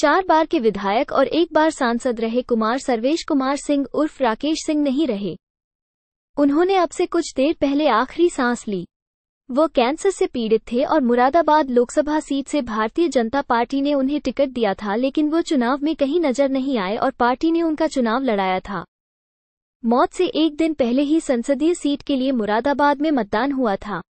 चार बार के विधायक और एक बार सांसद रहे कुमार सर्वेश कुमार सिंह उर्फ राकेश सिंह नहीं रहे उन्होंने अब से कुछ देर पहले आखिरी सांस ली वो कैंसर से पीड़ित थे और मुरादाबाद लोकसभा सीट से भारतीय जनता पार्टी ने उन्हें टिकट दिया था लेकिन वो चुनाव में कहीं नजर नहीं आए और पार्टी ने उनका चुनाव लड़ाया था मौत से एक दिन पहले ही संसदीय सीट के लिए मुरादाबाद में मतदान हुआ था